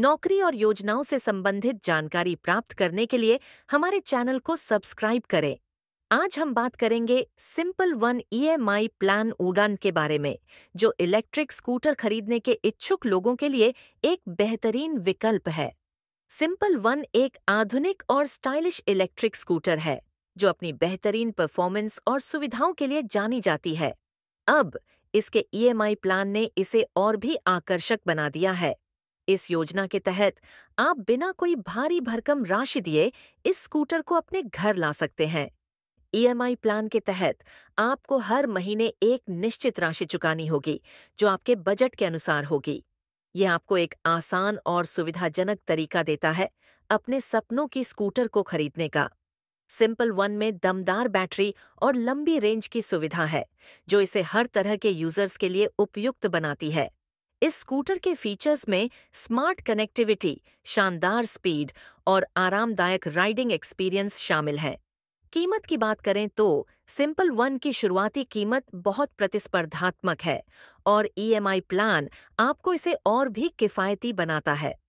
नौकरी और योजनाओं से संबंधित जानकारी प्राप्त करने के लिए हमारे चैनल को सब्सक्राइब करें आज हम बात करेंगे सिंपल वन ईएमआई प्लान उड़ान के बारे में जो इलेक्ट्रिक स्कूटर खरीदने के इच्छुक लोगों के लिए एक बेहतरीन विकल्प है सिंपल वन एक आधुनिक और स्टाइलिश इलेक्ट्रिक स्कूटर है जो अपनी बेहतरीन परफॉर्मेंस और सुविधाओं के लिए जानी जाती है अब इसके ईएमआई प्लान ने इसे और भी आकर्षक बना दिया है इस योजना के तहत आप बिना कोई भारी भरकम राशि दिए इस स्कूटर को अपने घर ला सकते हैं ईएमआई प्लान के तहत आपको हर महीने एक निश्चित राशि चुकानी होगी जो आपके बजट के अनुसार होगी ये आपको एक आसान और सुविधाजनक तरीका देता है अपने सपनों की स्कूटर को खरीदने का सिंपल वन में दमदार बैटरी और लंबी रेंज की सुविधा है जो इसे हर तरह के यूजर्स के लिए उपयुक्त बनाती है इस स्कूटर के फीचर्स में स्मार्ट कनेक्टिविटी शानदार स्पीड और आरामदायक राइडिंग एक्सपीरियंस शामिल है कीमत की बात करें तो सिंपल वन की शुरुआती कीमत बहुत प्रतिस्पर्धात्मक है और ईएमआई प्लान आपको इसे और भी किफ़ायती बनाता है